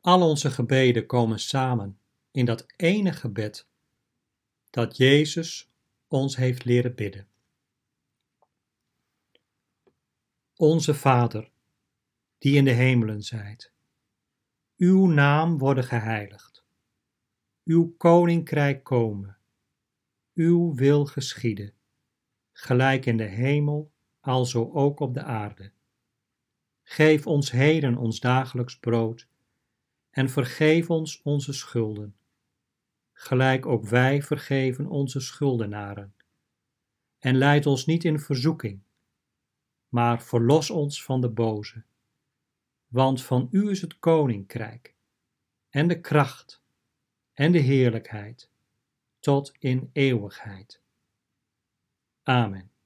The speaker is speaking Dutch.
Al onze gebeden komen samen in dat ene gebed dat Jezus ons heeft leren bidden. Onze Vader, die in de hemelen zijt, uw naam worden geheiligd, uw koninkrijk komen, uw wil geschieden, gelijk in de hemel, alzo ook op de aarde. Geef ons heden ons dagelijks brood en vergeef ons onze schulden, gelijk ook wij vergeven onze schuldenaren. En leid ons niet in verzoeking, maar verlos ons van de boze. Want van u is het koninkrijk, en de kracht, en de heerlijkheid, tot in eeuwigheid. Amen.